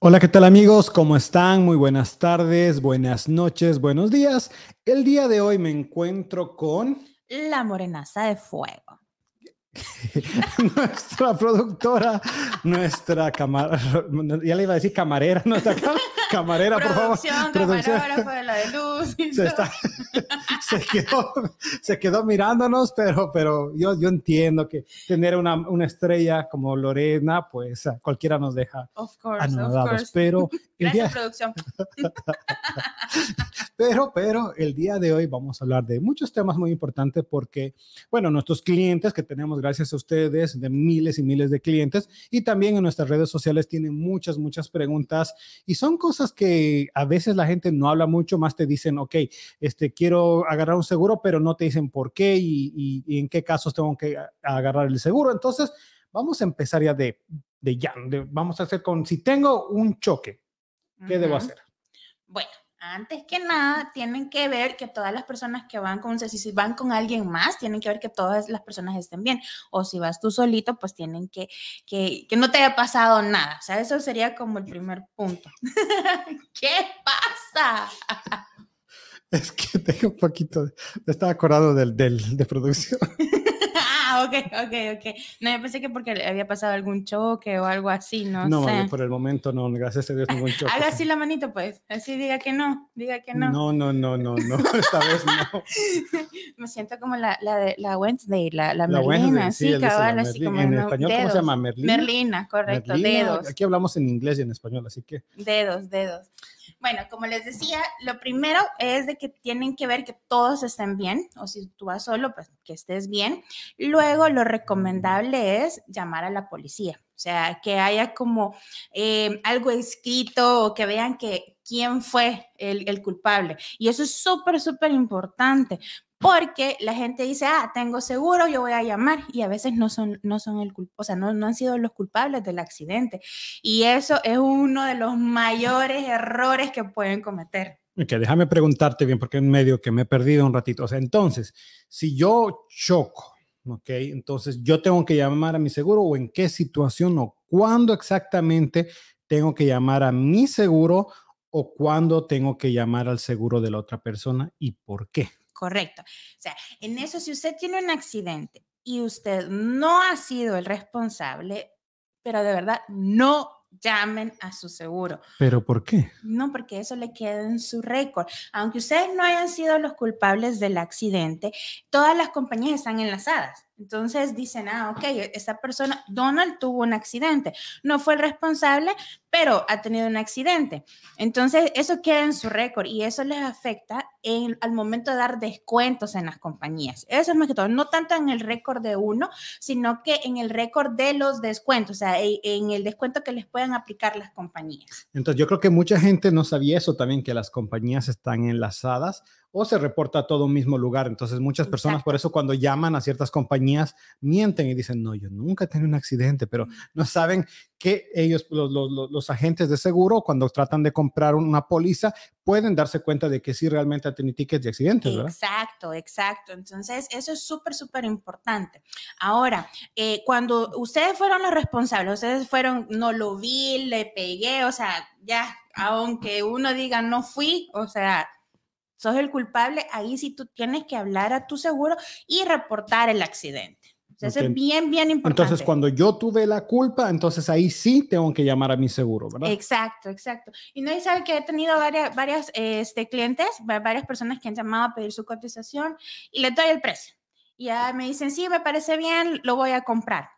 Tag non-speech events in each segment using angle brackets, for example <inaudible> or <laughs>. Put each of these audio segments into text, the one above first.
Hola, ¿qué tal amigos? ¿Cómo están? Muy buenas tardes, buenas noches, buenos días. El día de hoy me encuentro con... La morenaza de fuego. <laughs> nuestra productora, nuestra camarera, <laughs> ya le iba a decir camarera, <laughs> nuestra camarera, por favor. Producción, camarógrafo de la de luz se, está, <laughs> se, quedó, mirándonos, pero, pero yo, yo entiendo que tener una, una estrella como Lorena, pues cualquiera nos deja Pero <laughs> <laughs> pero, pero el día de hoy vamos a hablar de muchos temas muy importantes porque, bueno, nuestros clientes que tenemos gracias a ustedes, de miles y miles de clientes, y también en nuestras redes sociales tienen muchas, muchas preguntas y son cosas que a veces la gente no habla mucho, más te dicen ok, este, quiero agarrar un seguro, pero no te dicen por qué y, en qué casos tengo que agarrar el seguro. Entonces, vamos a empezar ya de, de ya. vamos a hacer con, si tengo un choque, ¿qué debo hacer? Bueno, antes que nada, tienen que ver que todas las personas que van con, si van con alguien más, tienen que ver que todas las personas estén bien. O si vas tú solito, pues tienen que, que, que no te haya pasado nada. O sea, eso sería como el primer punto. <laughs> ¿Qué pasa? <laughs> Es que tengo un poquito, estaba acordado del, del de producción. <laughs> ah, ok, ok, ok. No, yo pensé que porque había pasado algún choque o algo así, no, no sé. No, por el momento no, gracias a Dios ningún <laughs> choque. Haga así la manito, pues, así diga que no, diga que no. No, no, no, no, no, esta vez no. me siento como la, la, la Wednesday, la, Merlina, sí, cabal, así como. En español, ¿cómo se llama? Merlina. Merlina, correcto, dedos. Aquí hablamos en inglés y en español, así que. Dedos, dedos. Bueno, como les decía, lo primero es de que tienen que ver que todos estén bien, o si tú vas solo, pues que estés bien. Luego, lo recomendable es llamar a la policía, o sea, que haya como eh, algo escrito o que vean que quién fue el, el culpable. Y eso es súper, súper importante, porque la gente dice, ah, tengo seguro, yo voy a llamar, y a veces no son, no son el o sea, no, no han sido los culpables del accidente. Y eso es uno de los mayores errores que pueden cometer. Ok, déjame preguntarte bien, porque en medio que me he perdido un ratito. O sea, entonces, si yo choco, ok, entonces yo tengo que llamar a mi seguro o en qué situación o cuándo exactamente tengo que llamar a mi seguro o cuándo tengo que llamar al seguro de la otra persona y por qué correcto. O sea, en eso, si usted tiene un accidente y usted no ha sido el responsable, pero de verdad no llamen a su seguro. ¿Pero por qué? No, porque eso le queda en su récord. Aunque ustedes no hayan sido los culpables del accidente, todas las compañías están enlazadas. Entonces dicen, ah, ok, esa persona, Donald tuvo un accidente, no fue el responsable, pero ha tenido un accidente. Entonces eso queda en su récord y eso les afecta al momento de dar descuentos en las compañías. Eso es más que todo, no tanto en el récord de uno, sino que en el récord de los descuentos, o sea, e, en el descuento que les puedan aplicar las compañías. Entonces yo creo que mucha gente no sabía eso también, que las compañías están enlazadas o se reporta a todo un mismo lugar. Entonces, muchas personas por eso cuando llaman a ciertas compañías mienten y dicen, no, yo nunca he tenido un accidente, pero no saben que ellos, los, agentes de seguro, cuando tratan de comprar una póliza, pueden darse cuenta de que sí realmente han tenido tickets de accidentes, ¿verdad? Exacto, exacto. Entonces, eso es súper, súper importante. Ahora, eh, cuando ustedes fueron los responsables, ustedes fueron, no lo vi, le pegué, o sea, ya, aunque uno diga no fui, o sea, sos el culpable, ahí sí tú tienes que hablar a tu seguro y reportar el accidente. Entonces, es bien, bien importante. Entonces, cuando yo tuve la culpa, entonces ahí sí tengo que llamar a mi seguro, ¿verdad? Exacto, exacto. Y no, hay sabe que he tenido varias, varias este, clientes, varias personas que han llamado a pedir su cotización y le doy el precio. Y ya me dicen, sí, me parece bien, lo voy a comprar.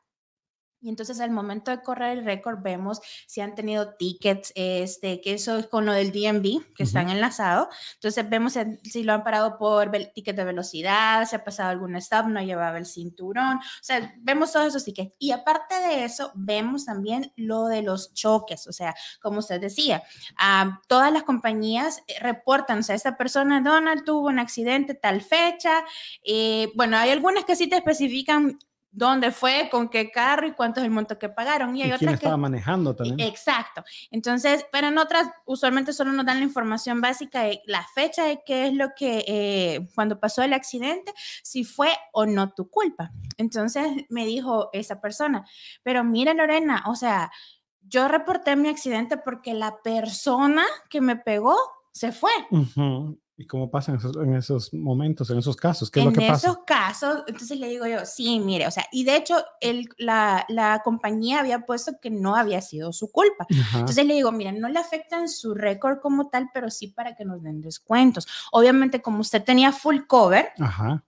Y entonces al momento de correr el récord vemos si han tenido tickets, este, que eso es con lo del DMV, que están enlazados. Entonces vemos si lo han parado por ticket de velocidad, si ha pasado algún stop, no llevaba el cinturón. O sea, vemos todos esos tickets. Y aparte de eso, vemos también lo de los choques. O sea, como usted decía, ah, todas las compañías eh, reportan, o sea, esta persona, Donald, tuvo un accidente tal fecha. Eh, bueno, hay algunas que sí te especifican dónde fue, con qué carro y cuánto es el monto que pagaron. Y hay otras estaba manejando también. Exacto. Entonces, pero en otras usualmente solo nos dan la información básica de la fecha de qué es lo que, eh, cuando pasó el accidente, si fue o no tu culpa. Entonces me dijo esa persona, pero mira Lorena, o sea, yo reporté mi accidente porque la persona que me pegó se fue. ¿Y cómo pasa en esos, momentos, en esos casos? ¿Qué es lo que pasa? En esos casos, entonces le digo yo, sí, mire, o sea, y de hecho el, la, la, compañía había puesto que no había sido su culpa. Entonces le digo, mira, no le afectan su récord como tal, pero sí para que nos den descuentos. Obviamente, como usted tenía full cover, Ajá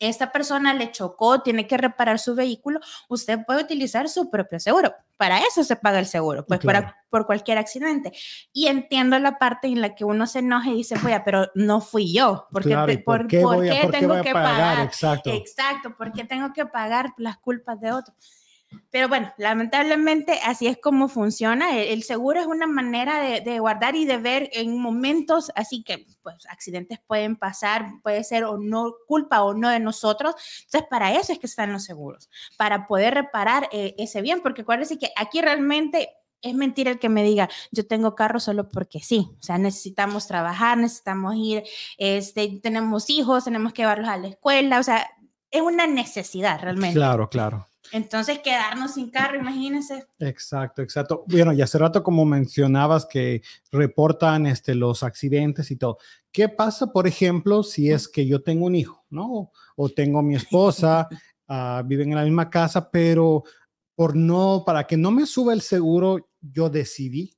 esta persona le chocó, tiene que reparar su vehículo, usted puede utilizar su propio seguro. Para eso se paga el seguro, pues para, por cualquier accidente. Y entiendo la parte en la que uno se enoja y dice, voy pero no fui yo. porque por, qué, tengo que pagar? Exacto. Exacto, ¿por qué tengo que pagar las culpas de otro? Pero bueno, lamentablemente así es como funciona. El, seguro es una manera de, guardar y de ver en momentos, así que pues accidentes pueden pasar, puede ser o no culpa o no de nosotros. Entonces, para eso es que están los seguros, para poder reparar eh, ese bien, porque cuál acuérdense que aquí realmente es mentira el que me diga, yo tengo carro solo porque sí, o sea, necesitamos trabajar, necesitamos ir, este, tenemos hijos, tenemos que llevarlos a la escuela, o sea, es una necesidad realmente. Claro, claro. Entonces, quedarnos sin carro, imagínense. Exacto, exacto. Bueno, y hace rato como mencionabas que reportan este, los accidentes y todo. ¿Qué pasa, por ejemplo, si es que yo tengo un hijo, ¿no? O tengo mi esposa, <laughs> ah, viven en la misma casa, pero por no, para que no me suba el seguro, yo decidí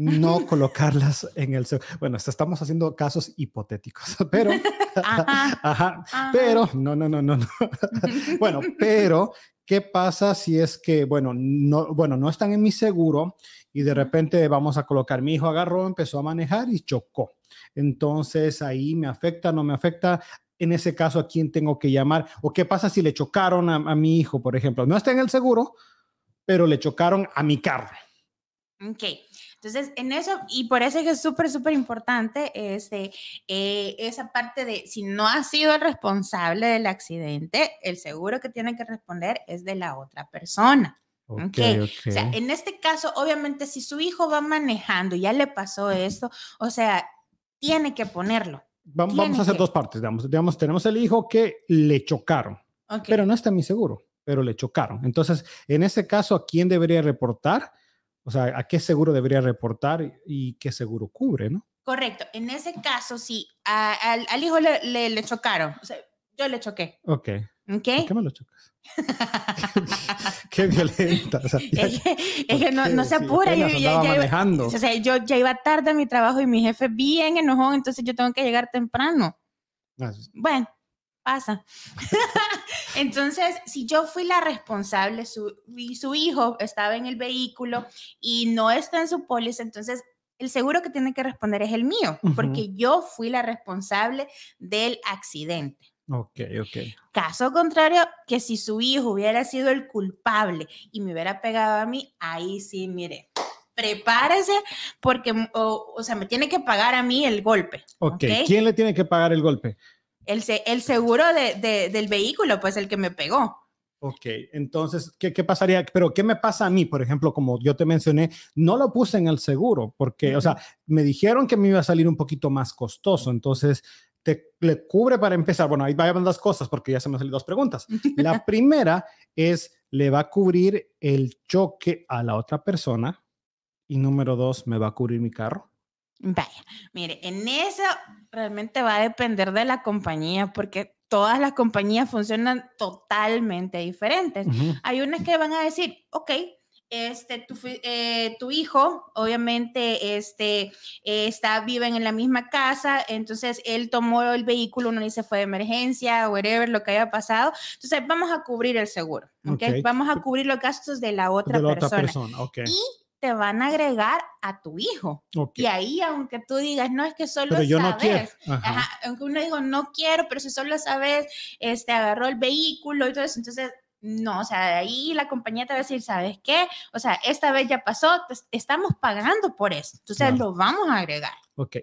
no colocarlas en el... Bueno, estamos haciendo casos hipotéticos, <laughs> pero... Pero, no, no, no, no. <laughs> bueno, pero, ¿qué pasa si es que, bueno, no, bueno, no están en mi seguro y de repente vamos a colocar, mi hijo agarró, empezó a manejar y chocó. Entonces ahí me afecta, no me afecta en ese caso a quién tengo que llamar o qué pasa si le chocaron a, mi hijo, por ejemplo. No está en el seguro, pero le chocaron a mi carro. Ok. Entonces, en eso, y por eso es que es súper, súper importante este, eh, esa parte de si no ha sido el responsable del accidente, el seguro que tiene que responder es de la otra persona. Okay, O sea, en este caso, obviamente, si su hijo va manejando, ya le pasó esto, o sea, tiene que ponerlo. Vamos, a hacer dos partes, digamos. Tenemos el hijo que le chocaron, pero no está en mi seguro, pero le chocaron. Entonces, en ese caso, ¿a quién debería reportar? o sea, a qué seguro debería reportar y qué seguro cubre, ¿no? Correcto. En ese caso, sí, al, hijo le, chocaron. O sea, yo le choqué. Ok. ¿Qué me lo chocas? <laughs> qué violenta. O sea, <laughs> no, se apura. yo, ya, Iba, o sea, yo ya iba tarde a mi trabajo y mi jefe bien enojón, entonces yo tengo que llegar temprano. Gracias. Ah, bueno, pasa. <laughs> Entonces, si yo fui la responsable su, y su hijo estaba en el vehículo y no está en su póliza, entonces el seguro que tiene que responder es el mío, porque yo fui la responsable del accidente. Ok, ok. Caso contrario, que si su hijo hubiera sido el culpable y me hubiera pegado a mí, ahí sí, mire, prepárese porque, o, sea, me tiene que pagar a mí el golpe. ok, ¿quién le tiene que pagar el golpe? el, seguro del vehículo, pues el que me pegó. Ok, entonces, ¿qué, pasaría? Pero, ¿qué me pasa a mí? Por ejemplo, como yo te mencioné, no lo puse en el seguro porque, o sea, me dijeron que me iba a salir un poquito más costoso. Entonces, te le cubre para empezar. Bueno, ahí vayan las cosas porque ya se me salido dos preguntas. La <laughs> primera es, ¿le va a cubrir el choque a la otra persona? Y número dos, ¿me va a cubrir mi carro? Vaya, mire, en eso realmente va a depender de la compañía, porque todas las compañías funcionan totalmente diferentes. Hay unas que van a decir, ok, este, tu, eh, hijo, obviamente, este, eh, está, viven en la misma casa, entonces él tomó el vehículo, no dice fue de emergencia, whatever, lo que haya pasado. Entonces vamos a cubrir el seguro, ¿ok? Vamos a cubrir los gastos de la otra persona. Otra Y te van a agregar a tu hijo. Y ahí, aunque tú digas, no, es que solo yo sabes, no aunque uno diga, no quiero, pero si solo sabes, este, agarró el vehículo y todo eso, entonces no, o sea, ahí la compañía te va a decir, ¿sabes qué? O sea, esta vez ya pasó, estamos pagando por eso, entonces lo vamos a agregar.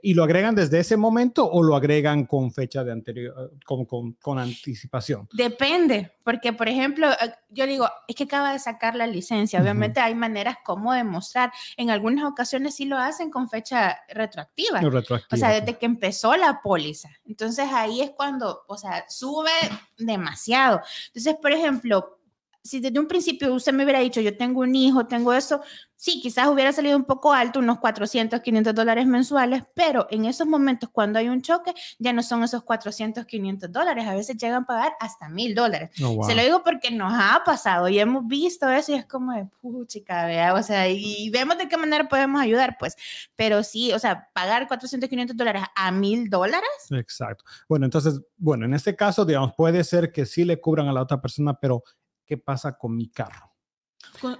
¿y lo agregan desde ese momento o lo agregan con fecha de anterior, con, anticipación? Depende, porque por ejemplo, eh, yo digo, es que acaba de sacar la licencia, obviamente hay maneras como demostrar, en algunas ocasiones sí lo hacen con fecha retroactiva, o sea, desde pues. que empezó la póliza, entonces ahí es cuando, o sea, sube demasiado. Entonces, por ejemplo, si desde un principio usted me hubiera dicho, yo tengo un hijo, tengo eso, Sí, quizás hubiera salido un poco alto, unos 400, 500 dólares mensuales, pero en esos momentos cuando hay un choque, ya no son esos 400, 500 dólares, a veces llegan a pagar hasta 1000 dólares. Oh, Se lo digo porque nos ha pasado y hemos visto eso y es como de puchica, ¿vea? o sea, y vemos de qué manera podemos ayudar, pues, pero sí, o sea, pagar 400, 500 dólares a 1000 dólares. Exacto. Bueno, entonces, bueno, en este caso, digamos, puede ser que sí le cubran a la otra persona, pero ¿qué pasa con mi carro?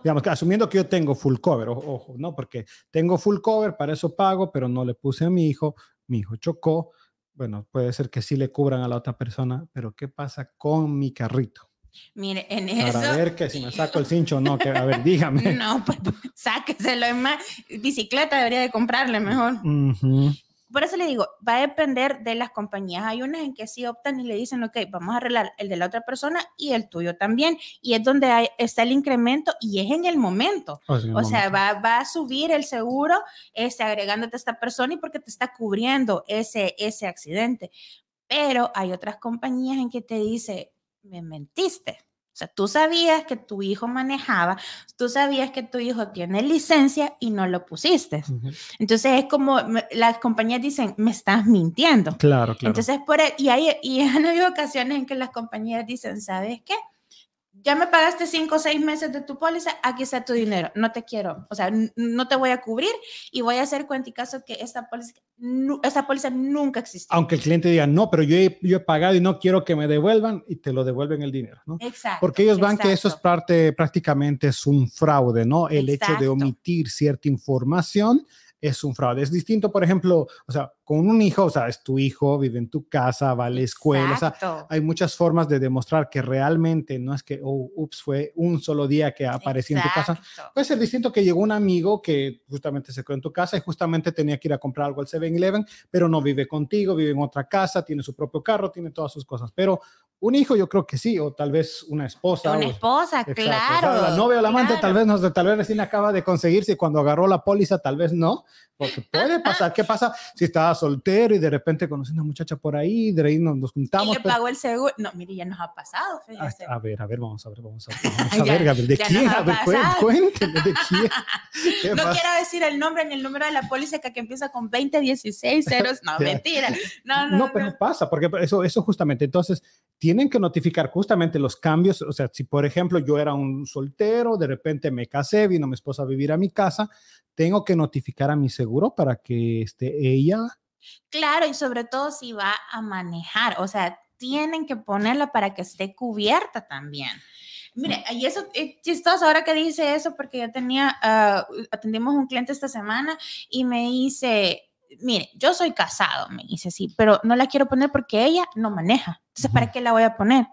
Digamos que asumiendo que yo tengo full cover, ojo, ¿no? Porque tengo full cover, para eso pago, pero no le puse a mi hijo, mi hijo chocó. Bueno, puede ser que sí le cubran a la otra persona, pero ¿qué pasa con mi carrito? Mire, en eso. Para ver que si me saco el cincho o no, que, a ver, dígame. <laughs> No, pues sáqueselo, es más, bicicleta debería de comprarle mejor. Uh por eso le digo, va a depender de las compañías. Hay unas en que sí optan y le dicen, ok, vamos a arreglar el de la otra persona y el tuyo también. Y es donde está el incremento y es en el momento. Oh, o sea, va, a subir el seguro ese agregándote a esta persona y porque te está cubriendo ese, ese accidente. Pero hay otras compañías en que te dice, me mentiste. O sea, tú sabías que tu hijo manejaba, tú sabías que tu hijo tiene licencia y no lo pusiste. Entonces es como las compañías dicen, me estás mintiendo. Claro, claro. Entonces, por, y, hay, y <laughs> han habido ocasiones en que las compañías dicen, ¿sabes qué? ya me pagaste cinco o seis meses de tu póliza, aquí está tu dinero, no te quiero, o sea, no te voy a cubrir y voy a hacer Caso que esta póliza, esta póliza nunca existió. Aunque el cliente diga, no, pero yo he, yo he pagado y no quiero que me devuelvan y te lo devuelven el dinero, ¿no? Exacto. Porque ellos van que eso es parte, prácticamente es un fraude, ¿no? El hecho de omitir cierta información es un fraude. Es distinto, por ejemplo, o sea, con un hijo, o sea, es tu hijo, vive en tu casa, va a la escuela, o sea, hay muchas formas de demostrar que realmente no es que, oh, ups, fue un solo día que apareció en tu casa. Puede ser distinto que llegó un amigo que justamente se quedó en tu casa y justamente tenía que ir a comprar algo al 7-Eleven, pero no vive contigo, vive en otra casa, tiene su propio carro, tiene todas sus cosas, pero un hijo yo creo que sí, o tal vez una esposa. Una esposa, claro. la novia o la amante tal vez no, tal vez recién acaba de conseguirse y cuando agarró la póliza tal vez no, porque pues, puede <laughs> pasar. ¿Qué pasa si estaba soltero y de repente conoces a una muchacha por ahí, de ahí nos, nos juntamos? Y le pues? pagó el seguro. No, mire, ya nos ha pasado. A, ver, a ver, vamos a ver, vamos a ver. <laughs> Vamos a ver, Gabriel. ¿De quién? A ver, cuénteme, ¿de quién? <laughs> no quiero decir el nombre ni el número de la póliza que, empieza con 20, 16, ceros. No, mentira. No, no, no pero pasa, porque eso, eso justamente. Entonces, tienen que notificar justamente los cambios. O sea, si por ejemplo yo era un soltero, de repente me casé, vino mi esposa a vivir a mi casa, tengo que notificar a mi seguro para que esté ella. Claro, y sobre todo si va a manejar, o sea, tienen que ponerla para que esté cubierta también. Mire, y eso es eh, chistoso ahora que dice eso, porque yo tenía, ah, atendimos un cliente esta semana y me dice, mire, yo soy casado, me dice sí, pero no la quiero poner porque ella no maneja. Entonces, ¿para qué la voy a poner?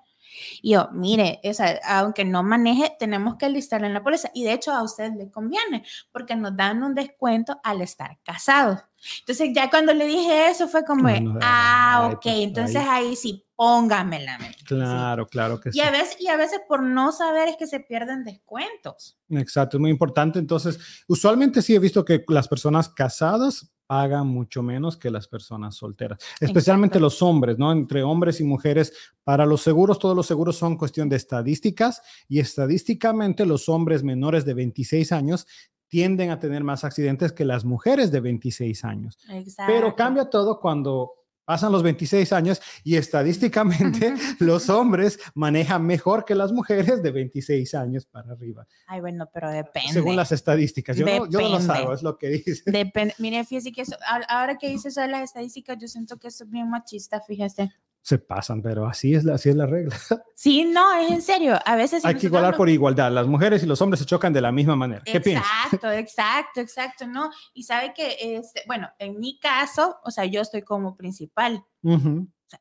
Y yo, mire, esa, aunque no maneje, tenemos que listarla en la póliza. Y de hecho, a usted le conviene, porque nos dan un descuento al estar casados. Entonces, ya cuando le dije eso, fue como, ah, ok, pues, entonces ahí. sí, póngamela. Claro, claro que sí. A veces, y a veces por no saber es que se pierden descuentos. Exacto, es muy importante. Entonces, usualmente sí he visto que las personas casadas paga mucho menos que las personas solteras, especialmente los hombres, ¿no? Entre hombres y mujeres, para los seguros, todos los seguros son cuestión de estadísticas y estadísticamente los hombres menores de 26 años tienden a tener más accidentes que las mujeres de 26 años. Pero cambia todo cuando Pasan los 26 años y estadísticamente <laughs> <laughs> los hombres manejan mejor que las mujeres de 26 años para arriba. Ay, bueno, pero depende. Según las estadísticas. Yo, yo no, lo sabo, es lo que dice. <laughs> Depende. Mire, fíjese que ahora que dices de las estadísticas, yo siento que es bien machista, fíjese se pasan, pero así es la, así es la regla. <laughs> Sí, no, es en serio. A veces... Hay que igualar por igualdad. Las mujeres y los hombres se chocan de la misma manera. ¿Qué piensas? Exacto, exacto, exacto, ¿no? Y sabe que, este, bueno, en mi caso, o sea, yo estoy como principal.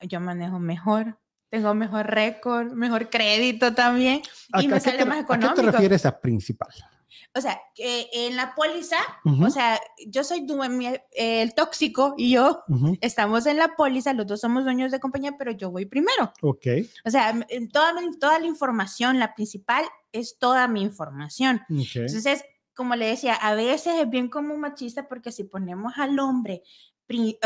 yo manejo mejor, tengo mejor récord, mejor crédito también. y me sale más económico. ¿A qué te refieres a principal? o sea, que en la póliza, o sea, yo soy el tóxico y yo estamos en la póliza, los dos somos dueños de compañía, pero yo voy primero. Ok. O sea, toda, toda la información, la principal es toda mi información. Entonces, como le decía, a veces es bien como machista porque si ponemos al hombre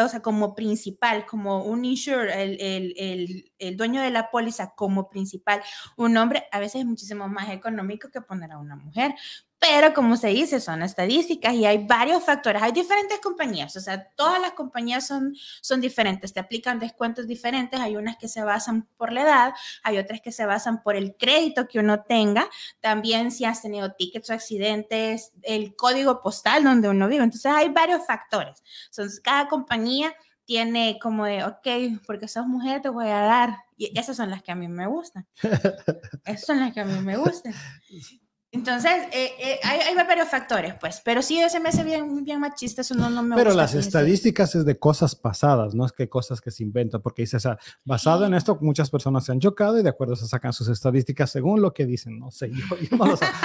o sea, como principal, como un insurer, el, el, el, el, dueño de la póliza como principal, un hombre a veces es muchísimo más económico que poner a una mujer, pero como se dice, son estadísticas y hay varios factores. Hay diferentes compañías, o sea, todas las compañías son, son diferentes, te aplican descuentos diferentes. Hay unas que se basan por la edad, hay otras que se basan por el crédito que uno tenga. También si has tenido tickets o accidentes, el código postal donde uno vive. Entonces hay varios factores. Entonces cada compañía tiene como de, ok, porque sos mujer te voy a dar. Y esas son las que a mí me gustan. <laughs> Esas son las que a mí me gustan. <laughs> Entonces, eh, eh, hay, varios factores, pues, pero sí, ese me hace bien, bien machista, eso no, no me Pero las estadísticas es de cosas pasadas, no es que cosas que se inventan, porque dice, o sea, basado en esto, muchas personas se han chocado y de acuerdo se sacan sus estadísticas según lo que dicen, no sé, <laughs> yo,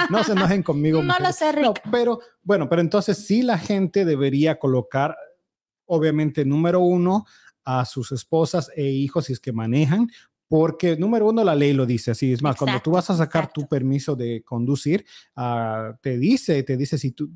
no, se enojen conmigo. <laughs> no lo sé, Rick. pero, bueno, pero entonces sí la gente debería colocar, obviamente, número uno, a sus esposas e hijos si es que manejan, porque número uno, la ley lo dice así. Es más, cuando tú vas a sacar tu permiso de conducir, ah, te dice, te dice si tú,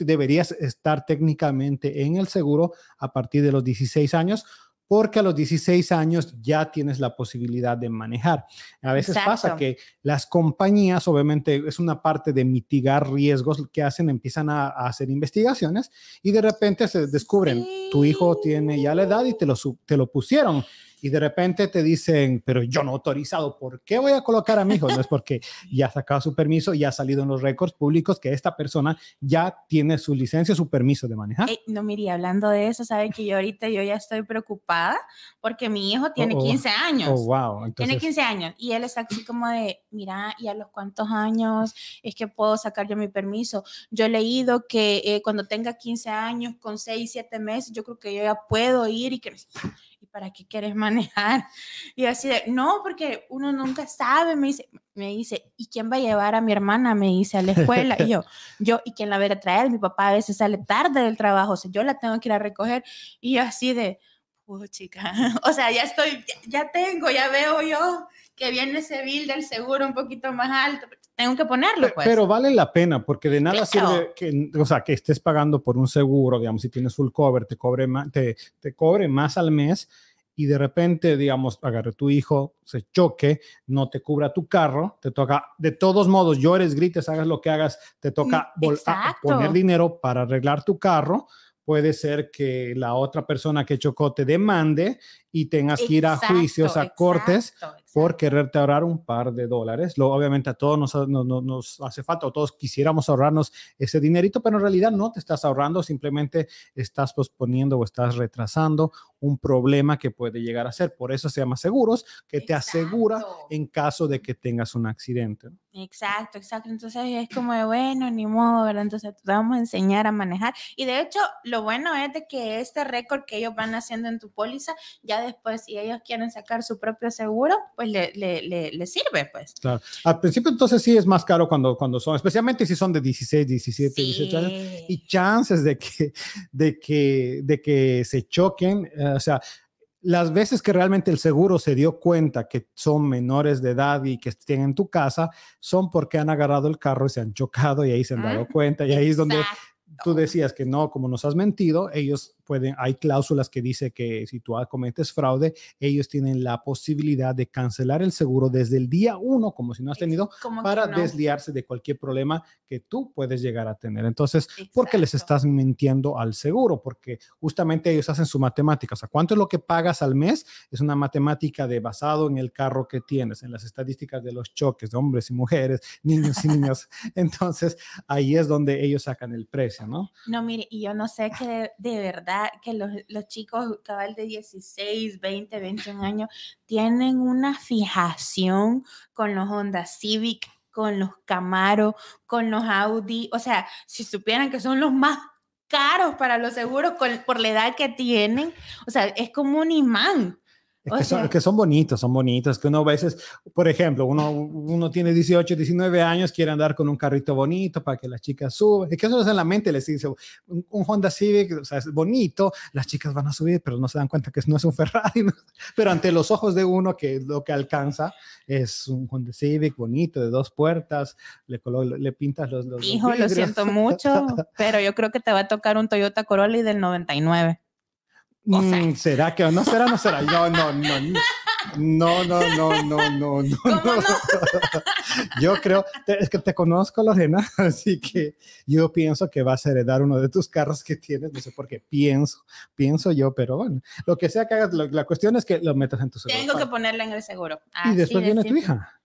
deberías estar técnicamente en el seguro a partir de los 16 años porque a los 16 años ya tienes la posibilidad de manejar. A veces pasa que las compañías, obviamente, es una parte de mitigar riesgos que hacen, empiezan a, hacer investigaciones y de repente se descubren, tu hijo tiene ya la edad y te lo, te lo pusieron y de repente te dicen, pero yo no autorizado, ¿por qué voy a colocar a mi hijo? No es porque <laughs> ya ha sacado su permiso y ha salido en los récords públicos que esta persona ya tiene su licencia, su permiso de manejar. Eh, no, mire, hablando de eso, ¿saben que yo ahorita yo ya estoy preocupada porque mi hijo tiene 15 años. Oh, wow. Tiene 15 años y él está así como de, mira, ¿y a los cuántos años es que puedo sacar yo mi permiso? Yo he leído que eh, cuando tenga 15 años, con 6, 7 meses, yo creo que yo ya puedo ir y que ¿para qué quieres manejar? <laughs> Y así de, no, porque uno nunca sabe, me dice, me dice, ¿y quién va a llevar a mi hermana? Me dice, a la escuela. Y yo, <laughs> yo, ¿y quién la va a traer? Mi papá a veces sale tarde del trabajo, o sea, yo la tengo que ir a recoger. Y así de, oh, chica, <laughs> o sea, ya estoy, ya, tengo, ya veo yo que viene ese bill del seguro un poquito más alto, tengo que ponerlo, pues. Pero vale la pena, porque de nada sirve que, o sea, que estés pagando por un seguro, digamos, si tienes full cover, te cobre te, te cobre más al mes y de repente, digamos, agarre tu hijo, se choque, no te cubra tu carro, te toca, de todos modos, llores, grites, hagas lo que hagas, te toca mm, poner dinero para arreglar tu carro. Puede ser que la otra persona que chocó te demande y tengas que ir a juicios, a cortes, por quererte ahorrar un par de dólares. obviamente, a todos nos, hace falta, o todos quisiéramos ahorrarnos ese dinerito, pero en realidad no te estás ahorrando, simplemente estás posponiendo o estás retrasando un problema que puede llegar a ser. Por eso se llama seguros, que te asegura en caso de que tengas un accidente. Exacto, exacto. Entonces es como de, bueno, ni modo, ¿verdad? Entonces te vamos a enseñar a manejar. Y de hecho, lo bueno es de que este récord que ellos van haciendo en tu póliza, ya después, si ellos quieren sacar su propio seguro, pues le, le, sirve, pues. Claro. Al principio entonces sí es más caro cuando, cuando son, especialmente si son de 16, 17, 18 años, y chances de que, de que, de que se choquen, eh, o sea, las veces que realmente el seguro se dio cuenta que son menores de edad y que estén en tu casa, son porque han agarrado el carro y se han chocado y ahí se han dado ah, cuenta y ahí es donde tú decías que no, como nos has mentido, ellos hay cláusulas que dice que si tú cometes fraude, ellos tienen la posibilidad de cancelar el seguro desde el día uno, como si no has tenido, para desliarse de cualquier problema que tú puedes llegar a tener. Entonces, ¿por qué les estás mintiendo al seguro? Porque justamente ellos hacen su matemática. O sea, ¿cuánto es lo que pagas al mes? Es una matemática de basado en el carro que tienes, en las estadísticas de los choques de hombres y mujeres, niños y niñas. <laughs> Entonces, ahí es donde ellos sacan el precio, ¿no? No, mire, y yo no sé que de verdad que los, chicos cabal de 16, 20, 21 años tienen una fijación con los Honda Civic, con los Camaro, con los Audi, o sea, si supieran que son los más caros para los seguros por la edad que tienen, o sea, es como un imán. Es que, son, son, bonitos, son bonitos. Que uno a veces, por ejemplo, uno, uno tiene 18, 19 años, quiere andar con un carrito bonito para que las chicas suban. Es que eso es en la mente, les dice un, Honda Civic, o sea, es bonito, las chicas van a subir, pero no se dan cuenta que no es un Ferrari. <laughs> Pero ante los ojos de uno, que lo que alcanza es un Honda Civic bonito, de dos puertas, le, le pintas los. Hijo, lo siento mucho, <laughs> pero yo creo que te va a tocar un Toyota Corolla del 99. Mm, ¿Será que no será? No será. No, no, no. no. No, no, no, no, no, <laughs> yo creo, es que te conozco, Lorena, <laughs> así que yo pienso que vas a heredar uno de tus carros que tienes, no sé por qué, pienso, pienso yo, pero bueno, lo que sea que hagas, la cuestión es que lo metas en tu seguro. Tengo que ah. ponerla en el seguro. y después viene tu hija.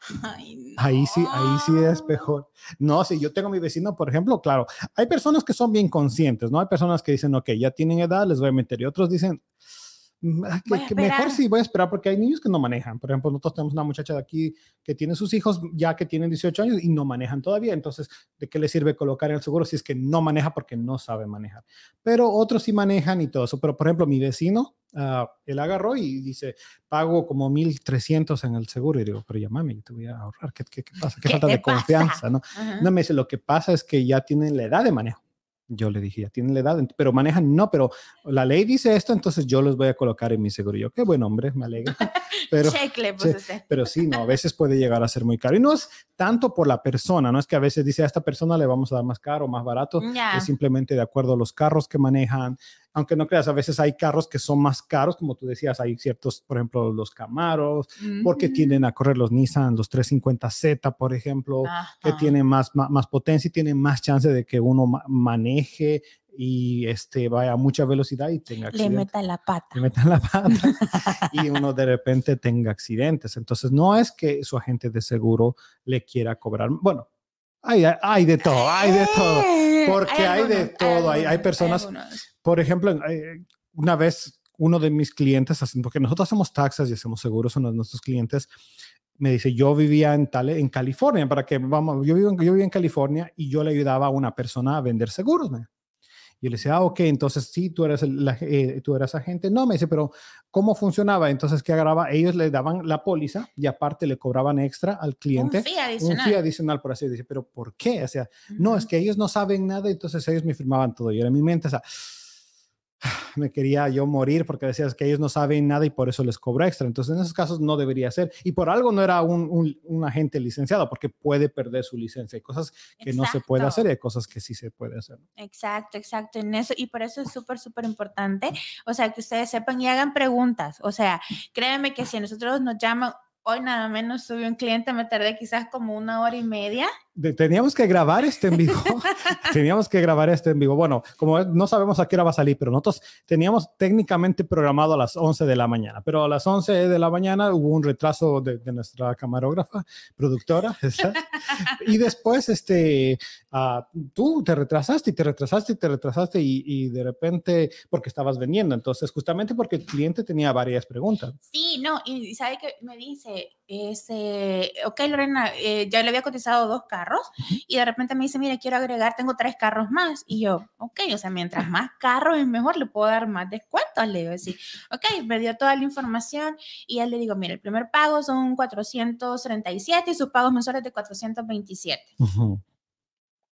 <laughs> Ahí sí, ahí sí es mejor No, si yo tengo mi vecino, por ejemplo, claro, hay personas que son bien conscientes, ¿no? Hay personas que dicen, ok, ya tienen edad, les voy a meter. Y otros dicen, mm, ah, mejor sí voy a esperar porque hay niños que no manejan. Por ejemplo, nosotros tenemos una muchacha de aquí que tiene sus hijos ya que tienen 18 años y no manejan todavía. Entonces, ¿de qué le sirve colocar en el seguro si es que no maneja porque no sabe manejar? Pero otros sí manejan y todo eso. Pero, por ejemplo, mi vecino, el ah, él agarró y dice, pago como 1.300 en el seguro. Y digo, pero ya mami, te voy a ahorrar. ¿Qué, pasa? ¿Qué, falta de confianza? ¿no? me dice, lo que pasa es que ya tienen la edad de manejo. Yo le dije, ya tienen la edad, pero manejan, no, pero la ley dice esto, entonces yo los voy a colocar en mi seguro. Y yo, qué buen hombre, me alegra. <laughs> Pero, sí, pero sí, no, a veces puede llegar a ser muy caro. Y no es tanto por la persona, no es que a veces dice a esta persona le vamos a dar más caro, más barato, mm, es simplemente de acuerdo a los carros que manejan, aunque no creas, a veces hay carros que son más caros, como tú decías, hay ciertos, por ejemplo, los Camaros, porque tienen a correr los Nissan, los 350Z, por ejemplo, que tienen más, más, potencia y tienen más chance de que uno maneje y este vaya a mucha velocidad y tenga accidentes. Le metan la pata. Le meta la pata <laughs> y uno de repente tenga accidentes. Entonces, no es que su agente de seguro le quiera cobrar. Bueno, hay, hay de todo, hay de todo. Porque hay, de todo. Hay, hay personas, por ejemplo, eh, una vez uno de mis clientes, porque nosotros hacemos taxas y hacemos seguros de nuestros clientes, me dice, yo vivía en, tal, en California, para que vamos, yo vivo, vivía en California y yo le ayudaba a una persona a vender seguros. Y le decía, ah, ok, entonces sí, tú eras, la, eh, tú eras agente. No, me dice, pero ¿cómo funcionaba? Entonces, ¿qué agarraba? Ellos le daban la póliza y aparte le cobraban extra al cliente. Un fee adicional. Un fee adicional, por así decir. Pero ¿por qué? O sea, no, es que ellos no saben nada, entonces ellos me firmaban todo. Y era mi mente, o sea, <sighs> me quería yo morir porque decías que ellos no saben nada y por eso les cobro extra. Entonces, en esos casos no debería ser. Y por algo no era un, agente licenciado porque puede perder su licencia. Hay cosas que no se puede hacer y hay cosas que sí se puede hacer. Exacto, exacto. En eso, y por eso es súper, súper importante. O sea, que ustedes sepan y hagan preguntas. O sea, créanme que si a nosotros nos llaman, hoy nada menos tuve un cliente, me tardé quizás como una hora y media teníamos que grabar este en vivo. <laughs> teníamos que grabar este en vivo. Bueno, como no sabemos a qué hora va a salir, pero nosotros teníamos técnicamente programado a las 11 de la mañana, pero a las 11 de la mañana hubo un retraso de, nuestra camarógrafa, productora. <laughs> y después, este, ah, tú te retrasaste y te retrasaste y te retrasaste y, de repente, porque estabas vendiendo, entonces justamente porque el cliente tenía varias preguntas. Sí, no, y sabe que me dice, ese, ok, Lorena, eh, ya le había cotizado dos carros y de repente me dice, mire, quiero agregar, tengo tres carros más. Y yo, ok, o sea, mientras ah. más carros es mejor, le puedo dar más descuento. le digo así. Ok, me dio toda la información y él le digo, mire, el primer pago son 437 y sus pagos mensuales de 427. Uh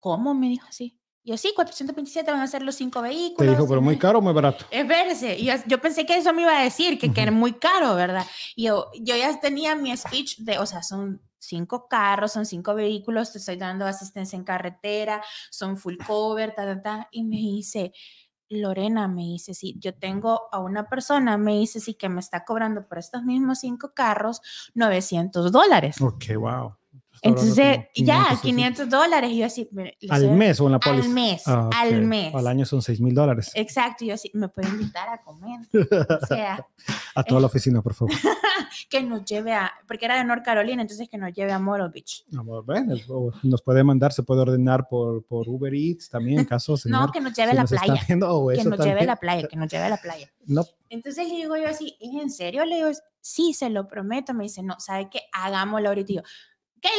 ¿Cómo? Me dijo así. Yo sí, 427 van a ser los cinco vehículos. Te dijo, pero muy caro muy barato. <laughs> Es verse. Yo, yo pensé que eso me iba a decir, que, que era muy caro, ¿verdad? Y yo, yo ya tenía mi speech de, o sea, son cinco carros, son cinco vehículos, te estoy dando asistencia en carretera, son full <laughs> cover, ta, ta, ta. Y me dice, Lorena, me dice, sí, yo tengo a una persona, me dice, sí, que me está cobrando por estos mismos cinco carros 900 dólares. Ok, wow. Entonces, ya, 500 dólares. yo así. ¿Al mes o en la póliza? Al mes, ah, al mes. Al año son 6 mil dólares. Exacto. yo así, me puede invitar a comer. <laughs> o sea. a toda la eh, oficina, por favor. <laughs> que nos lleve a. Porque era de North Carolina, entonces que nos lleve a Moro Beach. Amor, nos puede mandar, se puede ordenar por, por Uber Eats también, en caso. <laughs> no, que nos lleve a la playa. que nos lleve a la playa, que nos lleve a la playa. No. Entonces le digo yo así, en serio? Le digo, sí, se lo prometo. Me dice, no, ¿sabe qué? Hagámoslo ahorita. Y yo,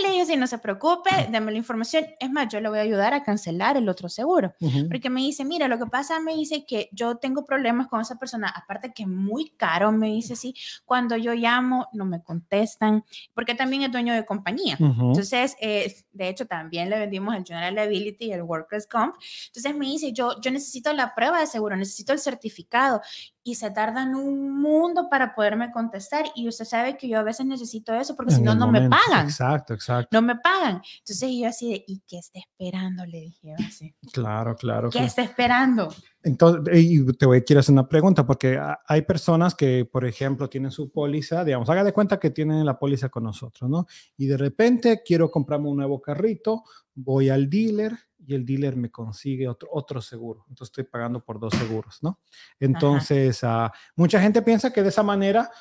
qué, le si no se preocupe, dame la información. Es más, yo le voy a ayudar a cancelar el otro seguro. Porque me dice, mira, lo que pasa, me dice que yo tengo problemas con esa persona, aparte que muy caro, me dice así, cuando yo llamo no me contestan, porque también es dueño de compañía. Entonces, de hecho, también le vendimos el General Liability y el Workers Comp. Entonces me dice, yo, yo necesito la prueba de seguro, necesito el certificado y se tardan un mundo para poderme contestar. Y usted sabe que yo a veces necesito eso porque si no, no me pagan. Exacto, exacto. No me pagan. Entonces yo así de, ¿y qué está esperando? Le dije así. Claro, claro. ¿Qué esté está esperando? Entonces, y te voy a quiero hacer una pregunta porque hay personas que, por ejemplo, tienen su póliza, digamos, haga de cuenta que tienen la póliza con nosotros, ¿no? Y de repente quiero comprarme un nuevo carrito, voy al dealer y el dealer me consigue otro, otro seguro. Entonces estoy pagando por dos seguros, ¿no? Entonces, ah, mucha gente piensa que de esa manera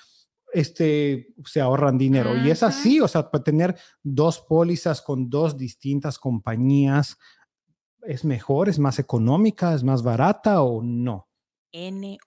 este, se ahorran dinero. Y es así, o sea, para tener dos pólizas con dos distintas compañías es mejor, es más económica, es más barata o no. NO.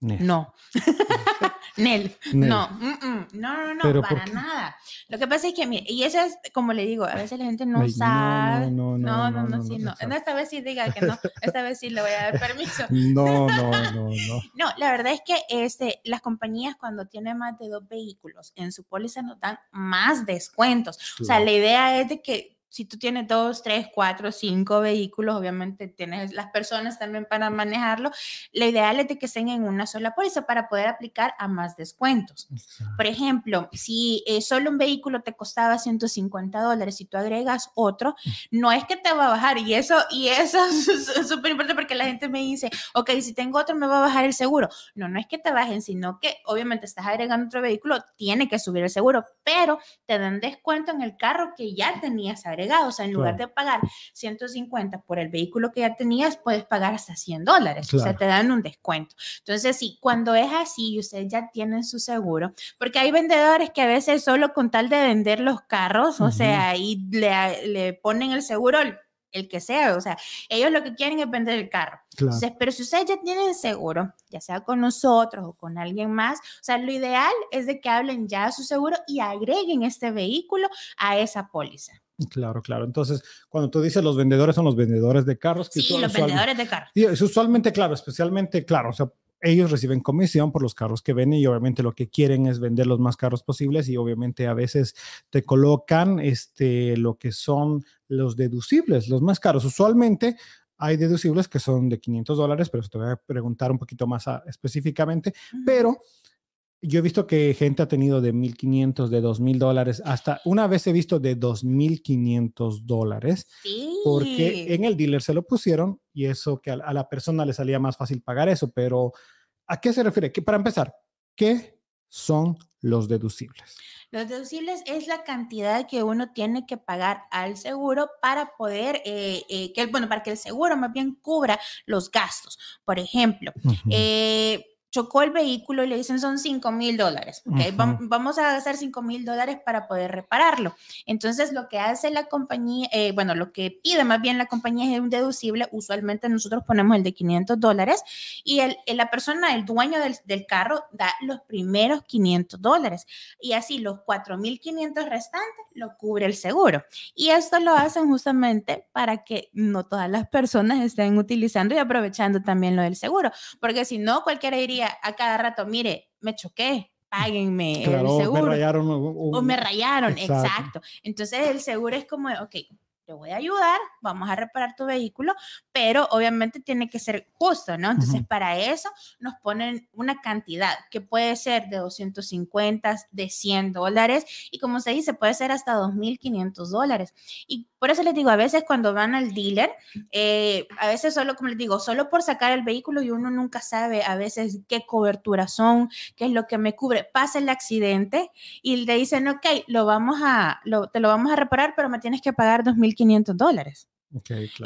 No. <laughs> Nel. No. no, no, no, para nada. Lo que pasa es que, mire, y eso es, como le digo, a veces la gente no sabe. No, no, no, no, no, no no. Esta vez sí diga que no, esta vez sí le voy a dar permiso. <laughs> no, no, <laughs> no, no. No, la verdad es que este, las compañías cuando tienen más de dos vehículos en su póliza nos dan más descuentos. O sea, la idea es de que si tú tienes dos, tres, cuatro, cinco vehículos, obviamente tienes las personas también para manejarlo. la ideal es de que estén en una sola póliza para poder aplicar a más descuentos. Por ejemplo, si eh, solo un vehículo te costaba 150 dólares y tú agregas otro, mm. no es que te va a bajar. Y eso, y eso <laughs> es súper importante porque la gente me dice, ok, si tengo otro me va a bajar el seguro. No, no es que te bajen, sino que obviamente estás agregando otro vehículo, tiene que subir el seguro, pero te dan descuento en el carro que ya tenías agregado. O sea, en lugar de pagar 150 por el vehículo que ya tenías, puedes pagar hasta 100 dólares. O sea, te dan un descuento. Entonces, sí, cuando es así y ustedes ya tienen su seguro, porque hay vendedores que a veces solo con tal de vender los carros, o sea, y le, le ponen el seguro el que sea, o sea, ellos lo que quieren es vender el carro. Entonces, pero si ustedes ya tienen seguro, ya sea con nosotros o con alguien más, o sea, lo ideal es de que hablen ya su seguro y agreguen este vehículo a esa póliza. Claro, claro. Entonces, cuando tú dices los vendedores son los vendedores de carros. Que sí, los vendedores de carros. es usualmente, claro, especialmente, claro, o sea, ellos reciben comisión por los carros que venden y obviamente lo que quieren es vender los más carros posibles y obviamente a veces te colocan este, lo que son los deducibles, los más caros. Usualmente hay deducibles que son de 500 dólares, pero te voy a preguntar un poquito más específicamente, pero yo he visto que gente ha tenido de 1.500, de 2.000 dólares, hasta una vez he visto de 2.500 dólares, sí. porque en el dealer se lo pusieron y eso que a, la persona le salía más fácil pagar eso, pero ¿a qué se refiere? Que, para empezar, ¿qué son los deducibles? Los deducibles es la cantidad que uno tiene que pagar al seguro para poder, eh, eh, que, bueno, para que el seguro más bien cubra los gastos. Por ejemplo, eh, chocó el vehículo y le dicen son 5 mil dólares. Vamos a hacer 5 mil dólares para poder repararlo. Entonces, lo que hace la compañía, eh, bueno, lo que pide más bien la compañía es un deducible. Usualmente nosotros ponemos el de 500 dólares y el, eh, la persona, el dueño del, del, carro, da los primeros 500 dólares. Y así los mil 4.500 restantes lo cubre el seguro. Y esto lo hacen justamente para que no todas las personas estén utilizando y aprovechando también lo del seguro. Porque si no, cualquiera iría a cada rato, mire, me choqué, páguenme el seguro. o, me rayaron, exacto. exacto. Entonces el seguro es como, ok, voy a ayudar, vamos a reparar tu vehículo, pero obviamente tiene que ser justo, ¿no? Entonces, para eso nos ponen una cantidad que puede ser de 250, de 100 dólares y como se dice, puede ser hasta 2.500 dólares. Y por eso les digo, a veces cuando van al dealer, eh, a veces solo, como les digo, solo por sacar el vehículo y uno nunca sabe a veces qué cobertura son, qué es lo que me cubre. Pasa el accidente y le dicen, ok, lo vamos a, lo, te lo vamos a reparar, pero me tienes que pagar 2.500 500 dólares.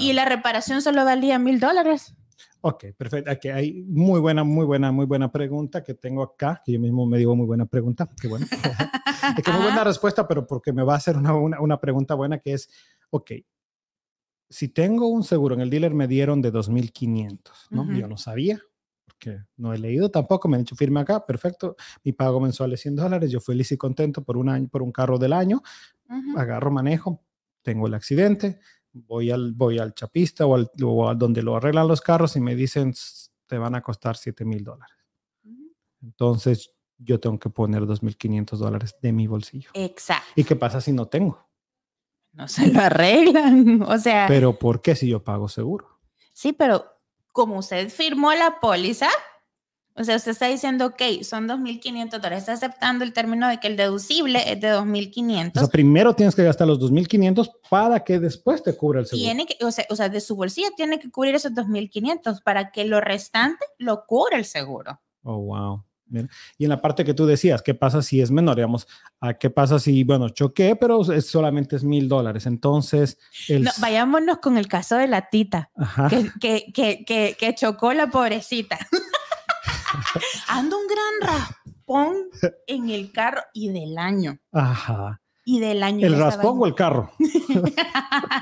Y la reparación solo valía 1000 dólares. Ok, perfecto. Aquí hay muy buena, muy buena, muy buena pregunta que tengo acá, que yo mismo me digo muy buena pregunta, que bueno. <laughs> <laughs> es que muy buena respuesta, pero porque me va a hacer una, pregunta buena que es, ok, si tengo un seguro, en el dealer me dieron de 2.500, ¿no? quinientos Yo no sabía, porque no he leído tampoco, me han hecho firme acá, perfecto, mi pago mensual es 100 dólares, yo feliz y contento por un año, por un carro del año, agarro, manejo, tengo el accidente, voy al, voy al chapista o, al, a donde lo arreglan los carros y me dicen, te van a costar 7 mil dólares. Entonces, yo tengo que poner 2.500 dólares de mi bolsillo. Exacto. ¿Y qué pasa si no tengo? No se lo arreglan, <laughs> o sea. Pero ¿por qué si yo pago seguro? Sí, pero como usted firmó la póliza, o sea, usted está diciendo, ok, son 2.500 dólares. Está aceptando el término de que el deducible es de 2.500. O sea, primero tienes que gastar los 2.500 para que después te cubra el seguro. Tiene que, o, sea, o sea, de su bolsillo tiene que cubrir esos 2.500 para que lo restante lo cubra el seguro. Oh, wow. Y en la parte que tú decías, ¿qué pasa si es menor? Digamos, ¿a ¿qué pasa si, bueno, choqué, pero solamente es mil dólares? Entonces, el... vayámonos con el caso de la tita, que, que, que, que, chocó la pobrecita. <laughs> Ando un gran raspón en el carro y del año. Ajá. Y del año. ¿El raspón o el carro? <laughs>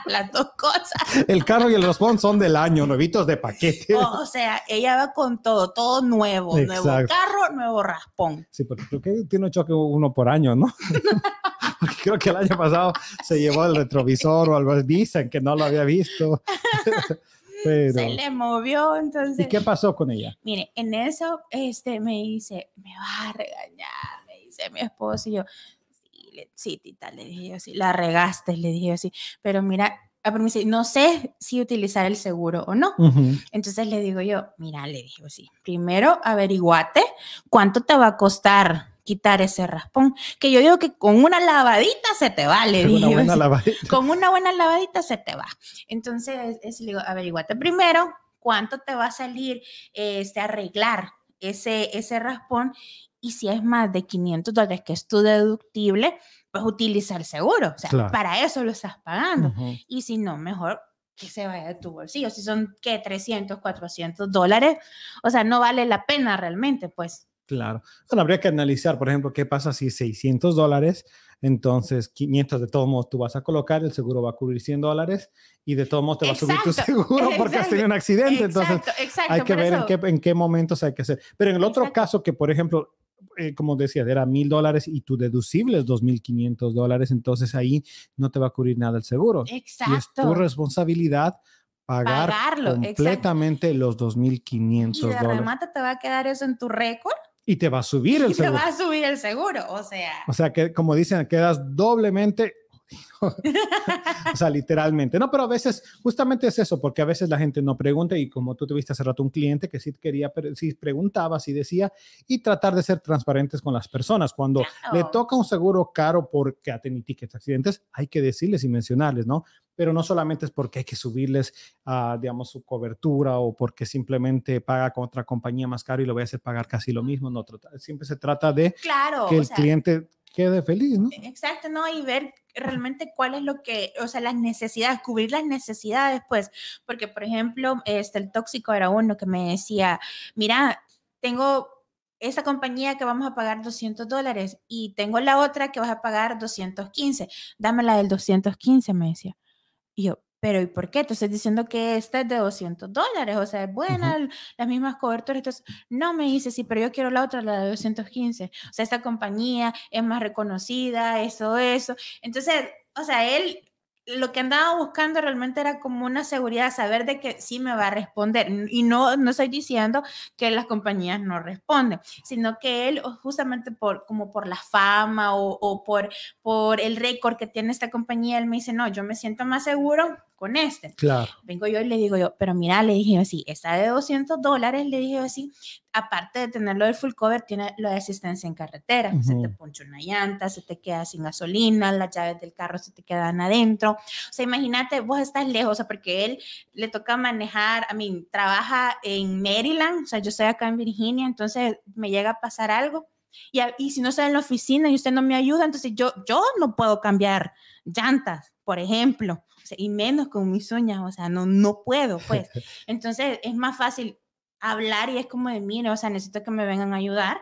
Las dos cosas. El carro y el raspón son del año, nuevitos de paquete. o sea, ella va con todo, todo nuevo. Nuevo carro, nuevo raspón. Sí, porque creo que tiene choque uno por año, ¿no? <laughs> Porque creo que el año pasado se llevó el retrovisor o algo. Dicen que no lo había visto. <laughs> Se le movió, entonces. ¿Y qué pasó con ella? Mire, en eso este, me dice, me va a regañar, me dice mi esposo, y yo, sí, le, sí tita, le dije yo así, la regaste, le dije yo así, pero mira, a no sé si utilizar el seguro o no. Entonces le digo yo, mira, le dije así, primero averiguate cuánto te va a costar quitar ese raspón. Que yo digo que con una lavadita se te vale le <laughs> Una buena <laughs> lavadita. Con una buena lavadita se te va. Entonces, es, averiguate primero cuánto te va a salir este, arreglar ese, ese raspón y si es más de 500 dólares que es tu deductible, pues utiliza el seguro. O sea, para eso lo estás pagando. Y si no, mejor que se vaya de tu bolsillo. Si son, ¿qué? 300, 400 dólares. O sea, no vale la pena realmente, pues Claro. Bueno, habría que analizar, por ejemplo, qué pasa si 600 dólares, entonces 500 de todos modos tú vas a colocar, el seguro va a cubrir 100 dólares y de todos modos te va a subir tu seguro <laughs> porque has tenido un accidente. entonces hay que ver en qué, momentos hay que hacer. Pero en el otro caso que, por ejemplo, eh, como decía era 1,000 dólares y tu deducible es 2.500 dólares, entonces ahí no te va a cubrir nada el seguro. Exacto. Y es tu responsabilidad pagar completamente los 2.500 dólares. Y de remate te va a quedar eso en tu récord y te va a subir el <laughs> y Te va a subir el seguro, o sea. O sea que como dicen, quedas doblemente <laughs> o sea, literalmente. No, pero a veces justamente es eso, porque a veces la gente no pregunta y como tú tuviste hace rato un cliente que sí quería, pero sí preguntaba, sí decía, y tratar de ser transparentes con las personas. Cuando le toca un seguro caro porque ha tenido tickets, accidentes, hay que decirles y mencionarles, ¿no? pero no solamente es porque hay que subirles, digamos, su cobertura o porque simplemente paga con otra compañía más caro y lo voy a hacer pagar casi lo mismo. No, siempre se trata de claro, que el cliente quede feliz, ¿no? Exacto, ¿no? Y ver realmente cuál es lo que, o sea, las necesidades, cubrir las necesidades, pues, porque, por ejemplo, este, el tóxico era uno que me decía, mira, tengo esa compañía que vamos a pagar 200 dólares y tengo la otra que vas a pagar 215, dame la del 215, me decía. Y yo, pero ¿y por qué? Entonces diciendo que esta es de 200 dólares, o sea, es buena, las mismas coberturas. Entonces, no me dice, sí, pero yo quiero la otra, la de 215. O sea, esta compañía es más reconocida, eso, eso. Entonces, o sea, él lo que andaba buscando realmente era como una seguridad, saber de que sí me va a responder. Y no, no estoy diciendo que las compañías no responden, sino que él justamente por, como por la fama o, o por, por el récord que tiene esta compañía, él me dice, no, yo me siento más seguro con este. Claro. Vengo yo y le digo yo, pero mira, le dije así, esta de 200 dólares, le dije así, aparte de tenerlo del full cover, tiene lo de asistencia en carretera, se te poncha una llanta, se te queda sin gasolina, las llaves del carro se te quedan adentro. O sea, imagínate, vos estás lejos, o sea, porque él le toca manejar, a mí, trabaja en Maryland, o sea, yo estoy acá en Virginia, entonces me llega a pasar algo. Y, y, si no está en la oficina y usted no me ayuda, entonces yo, yo no puedo cambiar llantas, por ejemplo y menos con mis uñas, o sea, no, no puedo, pues. <laughs> Entonces es más fácil hablar y es como de, mira, o sea, necesito que me vengan a ayudar.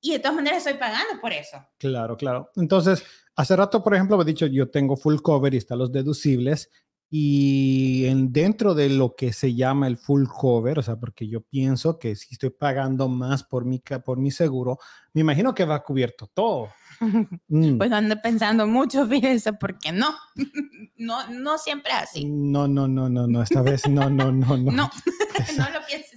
Y de todas maneras estoy pagando por eso. Claro, claro. Entonces, hace rato, por ejemplo, me he dicho, yo tengo full cover y están los deducibles. Y en, dentro de lo que se llama el full cover, o sea, porque yo pienso que si estoy pagando más por por mi seguro, me imagino que va cubierto todo. <laughs> Mm. Pues ando pensando mucho, <laughs> fíjense porque no, <laughs> no, no siempre así. No, no, no, no, no, esta vez no, no, no, no. No, no lo pienso.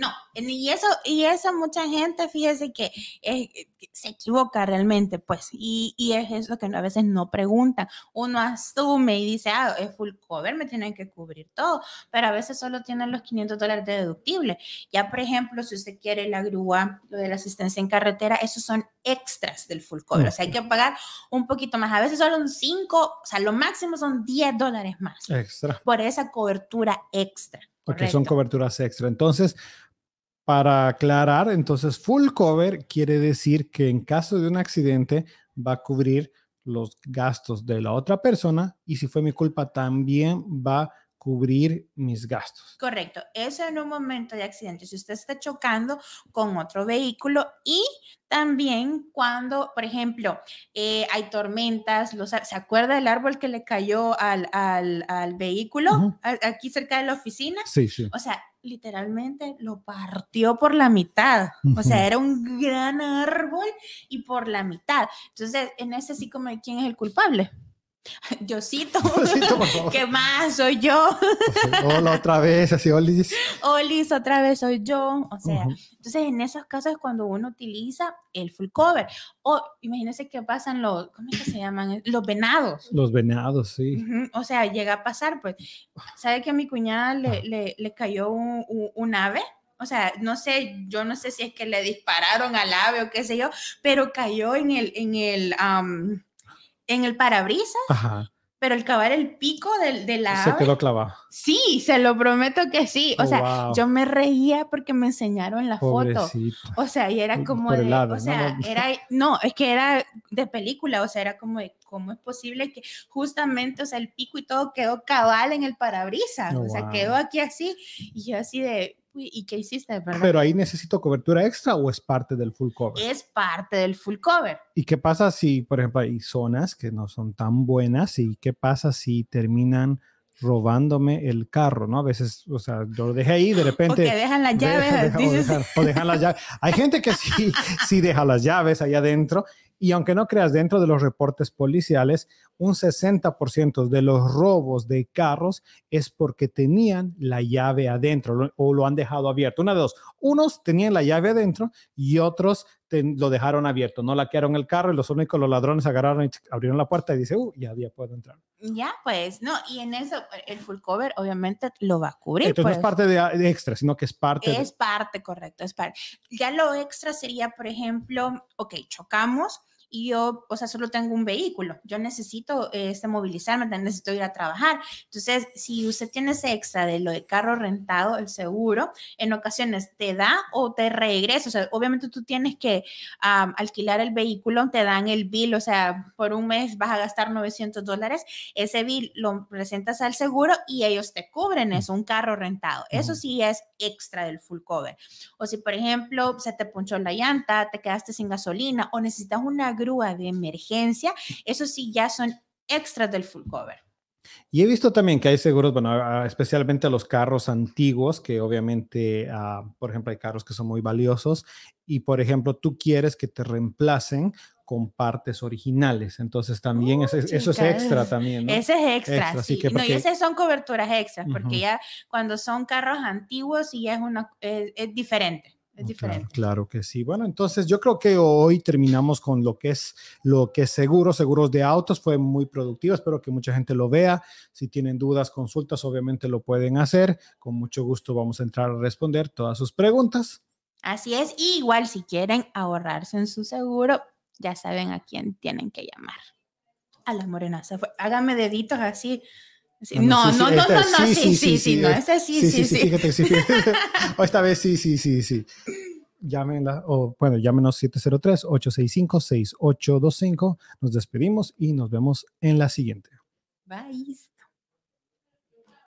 No, y eso, y eso mucha gente, fíjese eh, que se equivoca realmente, pues, y, y, es eso que a veces no preguntan. Uno asume y dice, ah, es full cover, me tienen que cubrir todo, pero a veces solo tienen los 500 dólares de deductible. Ya, por ejemplo, si usted quiere la grúa, lo de la asistencia en carretera, esos son extras del full cover, o sea, hay que pagar un poquito más. A veces solo un 5, o sea, lo máximo son 10 dólares más. Extra. Por esa cobertura extra. Porque son coberturas extra. Entonces, para aclarar, entonces full cover quiere decir que en caso de un accidente va a cubrir los gastos de la otra persona y si fue mi culpa también va a cubrir mis gastos. Correcto. Eso en un momento de accidente, si usted está chocando con otro vehículo y también cuando, por ejemplo, eh, hay tormentas, ¿se acuerda del árbol que le cayó al, vehículo aquí cerca de la oficina? Sí, sí. O sea, literalmente lo partió por la mitad. O sea, era un gran árbol y por la mitad. Entonces, en ese sí como quién es el culpable. <laughs> Yo sí <laughs> <laughs> ¿qué más? Soy yo. Hola otra vez, así Olis. Olis, otra vez soy yo. O sea, entonces en esos casos es cuando uno utiliza el full cover. O imagínense qué pasan los, ¿cómo es que se llaman? Los venados. Los venados, sí. O sea, llega a pasar, pues, ¿sabe que a mi cuñada le, ah. le, le cayó un, un, ave? o sea, no sé, yo no sé si es que le dispararon al ave o qué sé yo, pero cayó en el, en el, en el parabrisas. pero el cavar el pico de, de la Se quedó clavado. Sí, se lo prometo que sí. O oh, sea, yo me reía porque me enseñaron la foto. O sea, y era como de, o sea, era, no, es que era de película, o sea, era como de, cómo es posible que justamente, o sea, el pico y todo quedó cabal en el parabrisas, oh, o sea, quedó aquí así, y yo así de, ¿y qué hiciste? Pero ahí necesito cobertura extra o es parte del full cover? Es parte del full cover. ¿Y qué pasa si, por ejemplo, hay zonas que no son tan buenas y qué pasa si terminan robándome el carro, ¿no? A veces, o sea, yo lo dejé ahí de repente... <laughs> O dejan las llaves. las llaves. Hay gente que sí, sí deja las llaves ahí adentro y aunque no creas, dentro de los reportes policiales, un 60% de los robos de carros es porque tenían la llave adentro o lo han dejado abierto. Una de dos. Unos tenían la llave adentro y otros lo dejaron abierto. No laquearon el carro y los únicos, los ladrones agarraron y abrieron la puerta y dice, uh, ya, ya puedo entrar. Ya, pues, no. Y en eso, eh, el full cover obviamente lo va a cubrir. no es pues. parte de, extra, sino que es parte. Es parte, correcto, es parte. Ya lo extra sería, por ejemplo, ok, chocamos y yo, o sea, solo tengo un vehículo, yo necesito este, movilizarme, necesito ir a trabajar. Entonces, si usted tiene ese extra de lo de carro rentado, el seguro, en ocasiones te da o te regresa, o sea, obviamente tú tienes que alquilar el vehículo, te dan el bill, o sea, por un mes vas a gastar 900 dólares, ese bill lo presentas al seguro y ellos te cubren eso, un carro rentado. Eso sí es extra del full cover. O si, por ejemplo, se te punchó la llanta, te quedaste sin gasolina o necesitas una grúa de emergencia, eso sí ya son extras del full cover. Y he visto también que hay seguros, bueno, especialmente a los carros antiguos, que obviamente, ah, por ejemplo, hay carros que son muy valiosos y, por ejemplo, tú quieres que te reemplacen con partes originales. Entonces también oh, eso es extra también. Ese es extra, sí. que esas son coberturas extras, porque ya cuando son carros antiguos y es, una, eh, es diferente es diferente. Claro, que sí. Bueno, entonces yo creo que hoy terminamos con lo que es lo que es seguro, seguros de autos, fue muy productivo, espero que mucha gente lo vea. Si tienen dudas, consultas, obviamente lo pueden hacer. Con mucho gusto vamos a entrar a responder todas sus preguntas. Así es, igual si quieren ahorrarse en su seguro, ya saben a quién tienen que llamar. A la morena, hágame deditos así no, no, no, no, sí, sí, sí, sí, no, sí, sí, sí. Fíjate, sí, o esta vez sí, sí, sí, sí. Llámenla, o bueno, llámenos 703-865-6825. Nos despedimos y nos vemos en la siguiente. Bye.